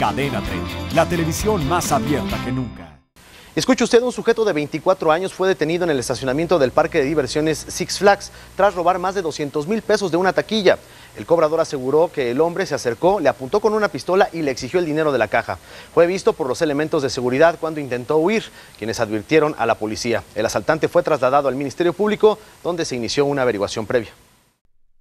Cadena 30, la televisión más abierta que nunca. Escuche usted, un sujeto de 24 años fue detenido en el estacionamiento del parque de diversiones Six Flags tras robar más de 200 mil pesos de una taquilla. El cobrador aseguró que el hombre se acercó, le apuntó con una pistola y le exigió el dinero de la caja. Fue visto por los elementos de seguridad cuando intentó huir, quienes advirtieron a la policía. El asaltante fue trasladado al Ministerio Público, donde se inició una averiguación previa.